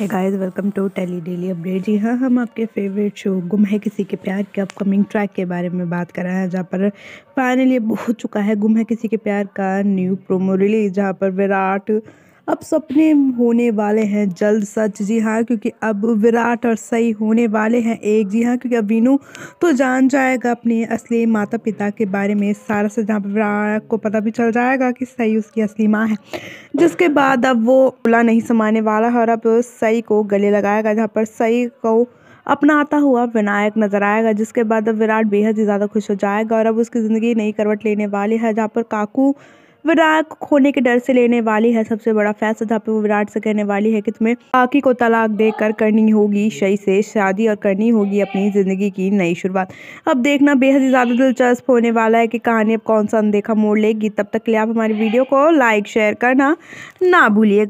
है guys welcome to tele daily update जी हाँ हम आपके फेवरेट शो गुम है किसी के प्यार के अपकमिंग ट्रैक के बारे में बात कर रहे हैं जहाँ पर फाइनली हो चुका है गुम है किसी के प्यार का न्यू प्रोमो रिलीज जहाँ पर विराट अब सपने होने वाले हैं जल्द सच जी हाँ क्योंकि अब विराट और सई होने वाले हैं एक जी हाँ क्योंकि अब वीनू तो जान जाएगा अपने असली माता पिता के बारे में सारा से जहाँ विराट को पता भी चल जाएगा कि सही उसकी असली माँ है जिसके बाद अब वो खुला नहीं समाने वाला है और अब सई को गले लगाएगा जहाँ पर सई को अपनाता हुआ विनायक नजर आएगा जिसके बाद अब विराट बेहद ही ज़्यादा खुश हो जाएगा और अब उसकी ज़िंदगी नई करवट लेने वाली है जहाँ पर काकू विराट खोने के डर से लेने वाली है सबसे बड़ा फैसला था पे वो विराट से कहने वाली है कि तुम्हें आकी को तलाक देकर करनी होगी शही से शादी और करनी होगी अपनी ज़िंदगी की नई शुरुआत अब देखना बेहद ही ज़्यादा दिलचस्प होने वाला है कि कहानी अब कौन सा अनदेखा मोड़ लेगी तब तक के लिए आप हमारी वीडियो को लाइक शेयर करना ना भूलिएगा